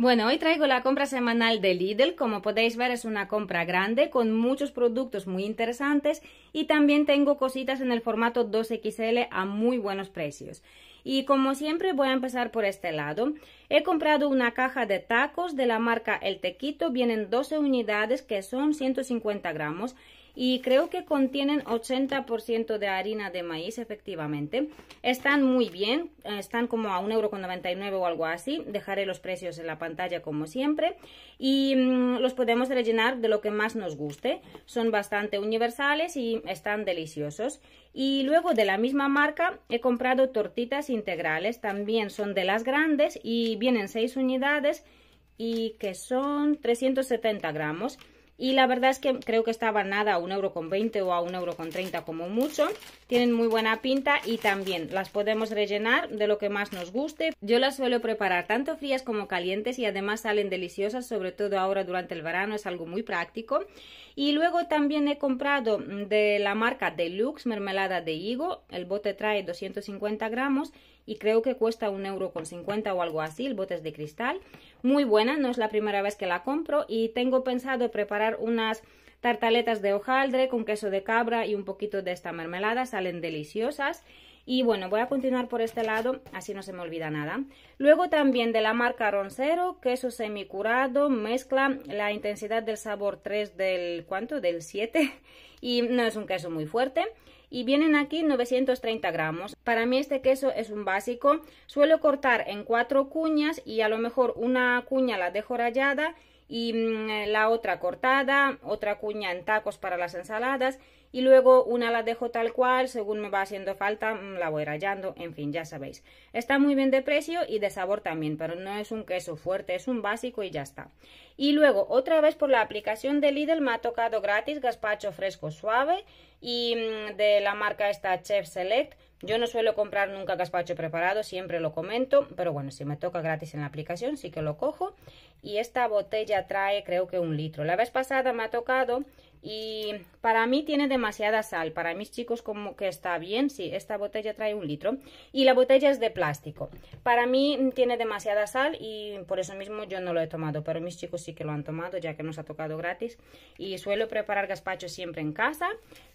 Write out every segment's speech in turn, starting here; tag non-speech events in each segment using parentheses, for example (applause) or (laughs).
Bueno, hoy traigo la compra semanal de Lidl. Como podéis ver es una compra grande con muchos productos muy interesantes y también tengo cositas en el formato 2XL a muy buenos precios. Y como siempre voy a empezar por este lado. He comprado una caja de tacos de la marca El Tequito. Vienen 12 unidades que son 150 gramos y creo que contienen 80% de harina de maíz efectivamente. Están muy bien, están como a 1,99€ o algo así, dejaré los precios en la pantalla como siempre y mm, los podemos rellenar de lo que más nos guste. Son bastante universales y están deliciosos. Y luego de la misma marca he comprado tortitas integrales, también son de las grandes y vienen 6 unidades y que son 370 gramos y la verdad es que creo que estaba nada a un euro con 1,20€ o a 1,30€ como mucho. Tienen muy buena pinta y también las podemos rellenar de lo que más nos guste. Yo las suelo preparar tanto frías como calientes y además salen deliciosas, sobre todo ahora durante el verano, es algo muy práctico. Y luego también he comprado de la marca Deluxe mermelada de higo, el bote trae 250 gramos y creo que cuesta un euro con 50 o algo así, el botes de cristal. Muy buena, no es la primera vez que la compro y tengo pensado preparar unas tartaletas de hojaldre con queso de cabra y un poquito de esta mermelada, salen deliciosas. Y bueno, voy a continuar por este lado, así no se me olvida nada. Luego también de la marca Roncero, queso semicurado, mezcla la intensidad del sabor 3 del, ¿cuánto? Del 7 (laughs) y no es un queso muy fuerte y vienen aquí 930 gramos. Para mí este queso es un básico. Suelo cortar en cuatro cuñas y a lo mejor una cuña la dejo rayada y mm, eh, la otra cortada, otra cuña en tacos para las ensaladas y luego una la dejo tal cual, según me va haciendo falta mm, la voy rayando, en fin, ya sabéis. Está muy bien de precio y de sabor también, pero no es un queso fuerte, es un básico y ya está. Y luego, otra vez por la aplicación de Lidl me ha tocado gratis gazpacho fresco suave y mm, de la marca esta Chef Select yo no suelo comprar nunca gazpacho preparado, siempre lo comento, pero bueno, si me toca gratis en la aplicación, sí que lo cojo. Y esta botella trae creo que un litro. La vez pasada me ha tocado y para mí tiene demasiada sal. Para mis chicos como que está bien, sí, esta botella trae un litro. Y la botella es de plástico. Para mí tiene demasiada sal y por eso mismo yo no lo he tomado. Pero mis chicos sí que lo han tomado ya que nos ha tocado gratis. Y suelo preparar gazpacho siempre en casa.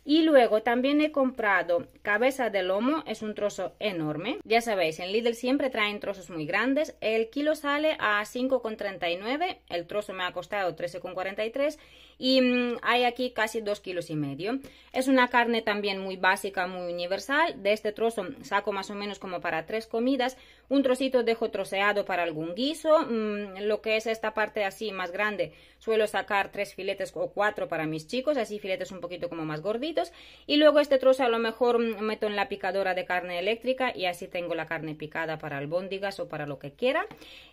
Y luego también he comprado cabeza de lomo es un trozo enorme. Ya sabéis, en Lidl siempre traen trozos muy grandes. El kilo sale a 5,39, el trozo me ha costado 13,43 y mm, hay aquí casi 2 kilos y medio. Es una carne también muy básica, muy universal. De este trozo saco más o menos como para tres comidas. Un trocito dejo troceado para algún guiso. Mm, lo que es esta parte así más grande, suelo sacar tres filetes o cuatro para mis chicos, así filetes un poquito como más gorditos. Y luego este trozo a lo mejor mm, meto en la picadora de carne eléctrica y así tengo la carne picada para albóndigas o para lo que quiera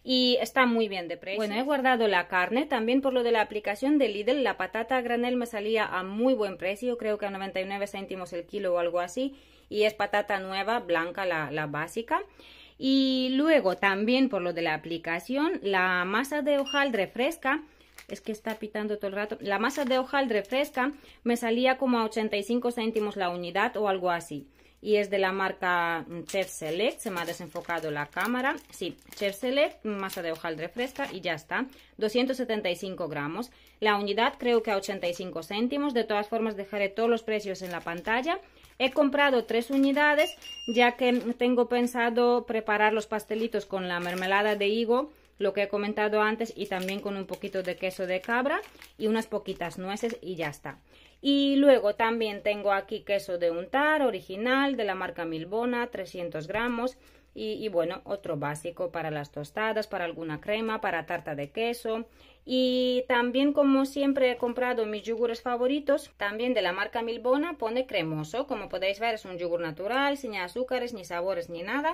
y está muy bien de precio. Bueno, he guardado la carne también por lo de la aplicación de Lidl, la patata granel me salía a muy buen precio, creo que a 99 céntimos el kilo o algo así y es patata nueva, blanca, la, básica. Y luego también por lo de la aplicación, la masa de hojaldre refresca es que está pitando todo el rato, la masa de hojaldre refresca me salía como a 85 céntimos la unidad o algo así y es de la marca Chef Select, se me ha desenfocado la cámara, sí, Chef Select, masa de hojaldre fresca y ya está, 275 gramos, la unidad creo que a 85 céntimos, de todas formas dejaré todos los precios en la pantalla, he comprado tres unidades ya que tengo pensado preparar los pastelitos con la mermelada de higo, lo que he comentado antes y también con un poquito de queso de cabra y unas poquitas nueces y ya está. Y luego también tengo aquí queso de untar original de la marca Milbona, 300 gramos. Y, bueno, otro básico para las tostadas, para alguna crema, para tarta de queso. Y también como siempre he comprado mis yogures favoritos, también de la marca Milbona, pone cremoso. Como podéis ver es un yogur natural, sin azúcares, ni sabores, ni nada.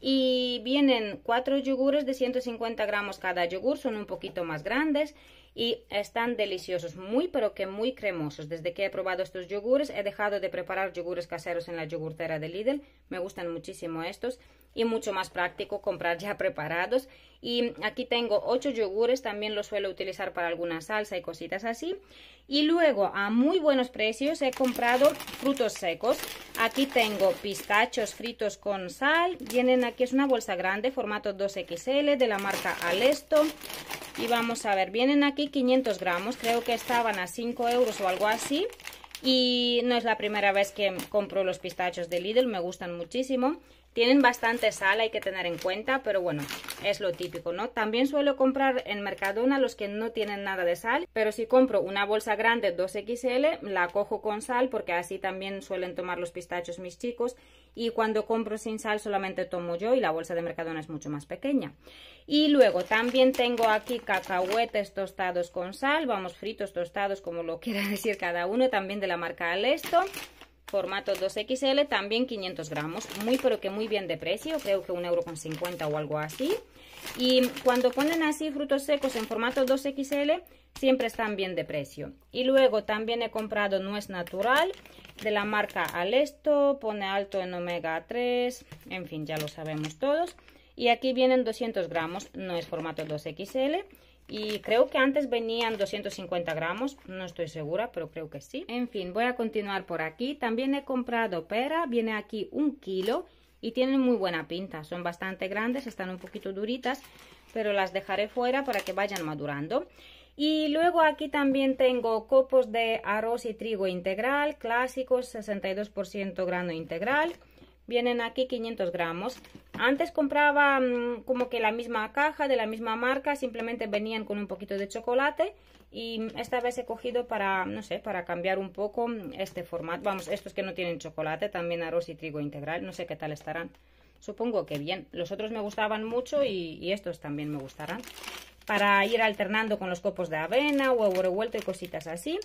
Y vienen cuatro yogures de 150 gramos cada yogur, son un poquito más grandes y están deliciosos, muy pero que muy cremosos. Desde que he probado estos yogures he dejado de preparar yogures caseros en la yogurtera de Lidl, me gustan muchísimo estos y mucho más práctico comprar ya (laughs) preparados. Y aquí tengo ocho yogures, también los suelo utilizar para alguna salsa y cositas así. Y luego a muy buenos precios he comprado frutos secos. Aquí tengo pistachos fritos con sal. Vienen aquí, es una bolsa grande, formato 2XL de la marca Alesto. Y vamos a ver, vienen aquí 500 gramos, creo que estaban a 5 euros o algo así. Y no es la primera vez que compro los pistachos de Lidl, me gustan muchísimo. Tienen bastante sal, hay que tener en cuenta, pero bueno, es lo típico, ¿no? También suelo comprar en Mercadona los que no tienen nada de sal, pero si compro una bolsa grande 2XL, la cojo con sal porque así también suelen tomar los pistachos mis chicos y cuando compro sin sal solamente tomo yo y la bolsa de Mercadona es mucho más pequeña. Y luego también tengo aquí cacahuetes tostados con sal, vamos fritos, tostados, como lo quiera (laughs) decir cada uno, también de la marca Alesto formato 2XL, también 500 gramos, muy pero que muy bien de precio, creo que un euro con 50 o algo así. Y cuando ponen así frutos secos en formato 2XL, siempre están bien de precio. Y luego también he comprado nuez natural de la marca Alesto, pone alto en omega 3, en fin, ya lo sabemos todos. Y aquí vienen 200 gramos, no es formato 2XL y creo que antes venían 250 gramos, no estoy segura, pero creo que sí. En fin, voy a continuar por aquí. También he comprado pera, viene aquí un kilo y tienen muy buena pinta. Son bastante grandes, están un poquito duritas, pero las dejaré fuera para que vayan madurando. Y luego aquí también tengo copos de arroz y trigo integral, clásicos, 62% grano integral. Vienen aquí 500 gramos. Antes compraba mm, como que la misma caja de la misma marca, simplemente venían con un poquito de chocolate y esta vez he cogido para, no sé, para cambiar un poco este formato. Vamos, estos que no tienen chocolate, también arroz y trigo integral, no sé qué tal estarán. Supongo que bien. Los otros me gustaban mucho y estos también me gustarán para ir alternando con los copos de avena, huevo revuelto y cositas así.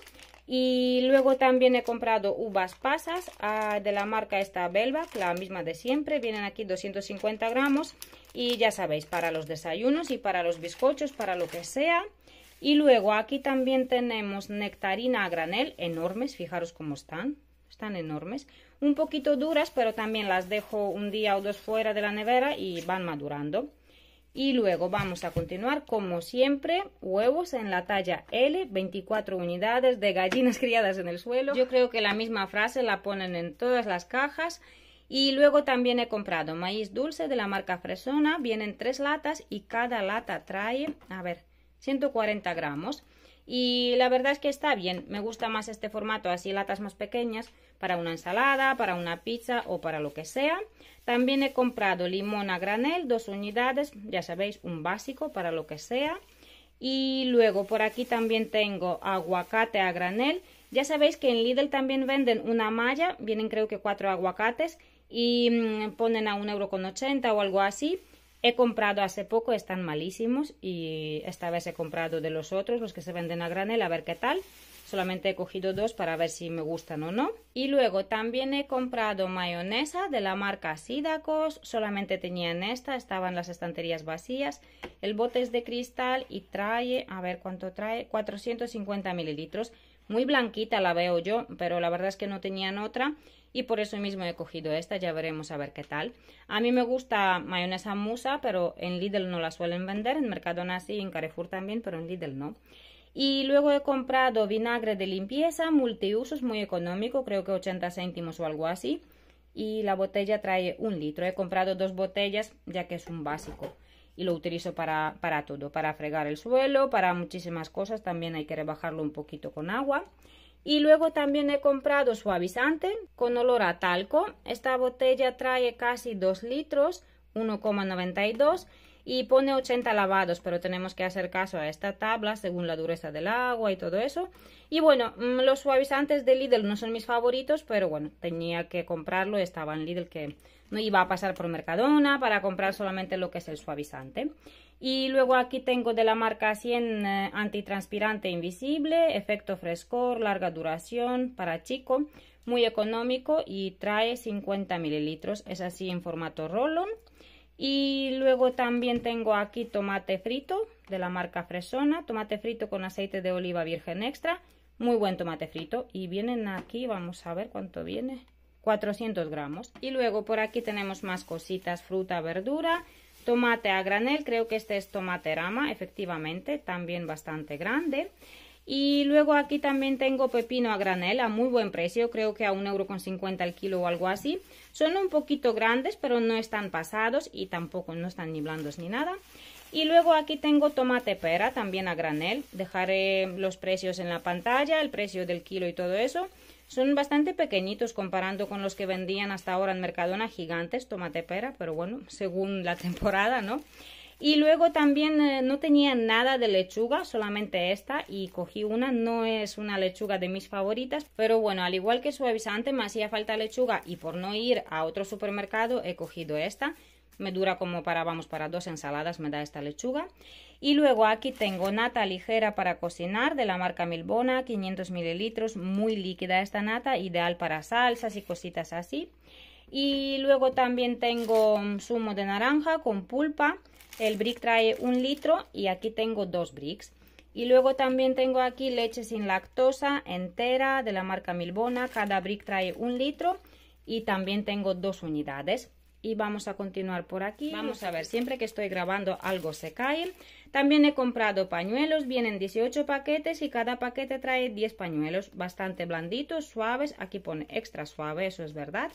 Y luego también he comprado uvas pasas ah, de la marca esta Belva, la misma de siempre. Vienen aquí 250 gramos y ya sabéis, para los desayunos y para los bizcochos, para lo que sea. Y luego aquí también tenemos nectarina a granel, enormes, fijaros cómo están, están enormes. Un poquito duras, pero también las dejo un día o dos fuera de la nevera y van madurando y luego vamos a continuar como siempre huevos en la talla L 24 unidades de gallinas (laughs) criadas en el suelo yo creo que la misma frase la ponen en todas las cajas y luego también he comprado maíz dulce de la marca Fresona vienen tres latas y cada lata trae a ver 140 gramos. Y la verdad es que está bien, me gusta más este formato, así latas más pequeñas, para una ensalada, para una pizza o para lo que sea. También he comprado limón a granel, dos unidades, ya sabéis, un básico para lo que sea. Y luego por aquí también tengo aguacate a granel. Ya sabéis que en Lidl también venden una malla, vienen creo que cuatro aguacates y mm, ponen a 1,80€ o algo así He comprado hace poco, están malísimos y esta vez he comprado de los otros, los que se venden a granel, a ver qué tal. Solamente he cogido dos para ver si me gustan o no. Y luego también he comprado mayonesa de la marca Sidacos, solamente tenían esta, estaban las estanterías vacías. El bote es de cristal y trae, a ver cuánto trae, 450 mililitros. Muy blanquita la veo yo, pero la verdad es que no tenían otra y por eso mismo he cogido esta, ya veremos a ver qué tal. A mí me gusta mayonesa musa, pero en Lidl no la suelen vender, en Mercadona sí, en Carrefour también, pero en Lidl no. Y luego he comprado vinagre de limpieza, multiusos, muy económico, creo que 80 céntimos o algo así. Y la botella trae un litro, he comprado dos botellas ya que es un básico y lo utilizo para, para todo, para fregar el suelo, para muchísimas cosas, también hay que rebajarlo un poquito con agua. Y luego también he comprado suavizante con olor a talco. Esta botella trae casi 2 litros, 1,92 y pone 80 lavados, pero tenemos que hacer caso a esta tabla según la dureza del agua y todo eso. Y bueno, mm, los suavizantes de Lidl no son mis favoritos, pero bueno, tenía que comprarlo, estaba en Lidl que no iba a pasar por Mercadona para comprar solamente lo que es el suavizante. Y luego aquí tengo de la marca 100 eh, antitranspirante invisible, efecto frescor, larga duración para chico, muy económico y trae 50 mililitros. Es así en formato rollon. Y luego también tengo aquí tomate frito de la marca Fresona, tomate frito con aceite de oliva virgen extra, muy buen tomate frito. Y vienen aquí, vamos a ver cuánto viene, 400 gramos. Y luego por aquí tenemos más cositas, fruta, verdura, tomate a granel, creo que este es tomate rama, efectivamente, también bastante grande. Y luego aquí también tengo pepino a granel a muy buen precio, creo que a 1,50€ el kilo o algo así. Son un poquito grandes, pero no están pasados y tampoco no están ni blandos ni nada. Y luego aquí tengo tomate pera también a granel. Dejaré los precios en la pantalla, el precio del kilo y todo eso. Son bastante pequeñitos comparando con los que vendían hasta ahora en Mercadona, gigantes, tomate pera, pero bueno, según la (laughs) temporada, ¿no? Y luego también eh, no tenía nada de lechuga, solamente esta y cogí una, no es una lechuga de mis favoritas, pero bueno, al igual que suavizante me hacía falta lechuga y por no ir a otro supermercado he cogido esta. Me dura como para, vamos, para dos ensaladas me da esta lechuga. Y luego aquí tengo nata ligera para cocinar de la marca Milbona, 500 mililitros, muy líquida esta nata, ideal para salsas y cositas así. Y luego también tengo mm, zumo de naranja con pulpa, el brick trae un litro y aquí tengo dos bricks. Y luego también tengo aquí leche sin lactosa entera de la marca Milbona. Cada brick trae un litro y también tengo dos unidades. Y vamos a continuar por aquí. Vamos a ver, siempre que estoy grabando algo se cae. También he comprado pañuelos, vienen 18 paquetes y cada paquete trae 10 pañuelos. Bastante blanditos, suaves. Aquí pone extra suave, eso es verdad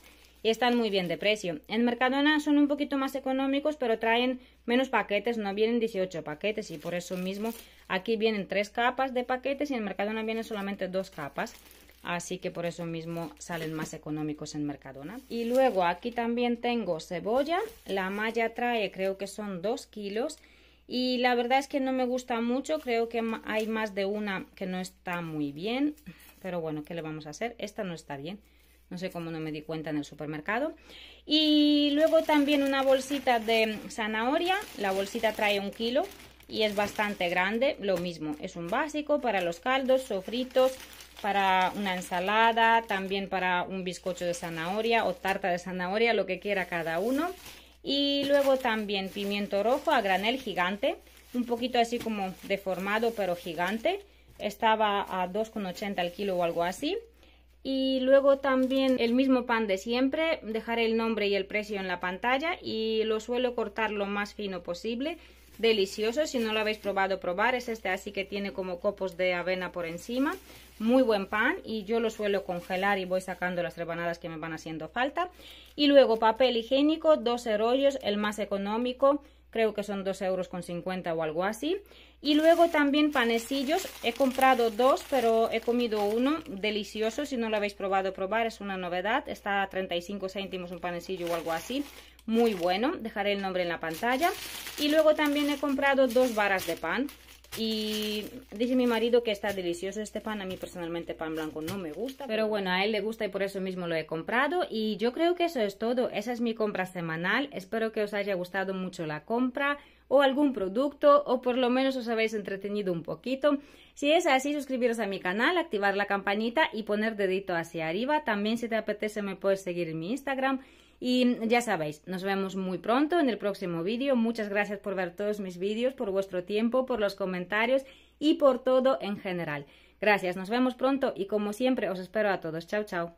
y están muy bien de precio. En Mercadona son un poquito más económicos, pero traen menos paquetes, no vienen 18 paquetes y por eso mismo aquí vienen tres capas de paquetes y en Mercadona vienen solamente dos capas. Así que por eso mismo salen más económicos en Mercadona. Y luego aquí también tengo cebolla. La malla trae creo que son 2 kilos. Y la verdad es que no me gusta mucho. Creo que hay más de una que no está muy bien. Pero bueno, ¿qué le vamos a hacer? Esta no está bien. No sé cómo no me di cuenta en el supermercado. Y luego también una bolsita de zanahoria. La bolsita trae un kilo y es bastante grande. Lo mismo, es un básico para los caldos, sofritos, para una ensalada, también para un bizcocho de zanahoria o tarta de zanahoria, lo que quiera cada uno. Y luego también pimiento rojo a granel gigante, un poquito así como deformado pero gigante. Estaba a 2,80 el kilo o algo así y luego también el mismo pan de siempre, dejaré el nombre y el precio en la pantalla y lo suelo cortar lo más fino posible. Delicioso, si no lo habéis probado, probar. Es este así que tiene como copos de avena por encima. Muy buen pan y yo lo suelo congelar y voy sacando las rebanadas que me van haciendo falta. Y luego papel higiénico, dos rollos, el más económico, creo que son 2,50 euros o algo así. Y luego también panecillos, he comprado dos, pero he comido uno, delicioso, si no lo habéis probado, probar, es una novedad, está a 35 céntimos un panecillo o algo así, muy bueno, dejaré el nombre en la pantalla. Y luego también he comprado dos varas de pan, y dice mi marido que está delicioso este pan. A mí personalmente pan blanco no me gusta. Pero bueno, a él le gusta y por eso mismo lo he comprado. Y yo creo que eso es todo. Esa es mi compra semanal. Espero que os haya gustado mucho la compra o algún producto o por lo menos os habéis entretenido un poquito. Si es así, suscribiros a mi canal, activar la campanita y poner dedito hacia arriba. También si te apetece me puedes seguir en mi Instagram y ya sabéis, nos vemos muy pronto en el próximo vídeo. Muchas gracias por ver todos mis vídeos, por vuestro tiempo, por los comentarios y por todo en general. Gracias, nos vemos pronto y como siempre os espero a todos. Chao, chao.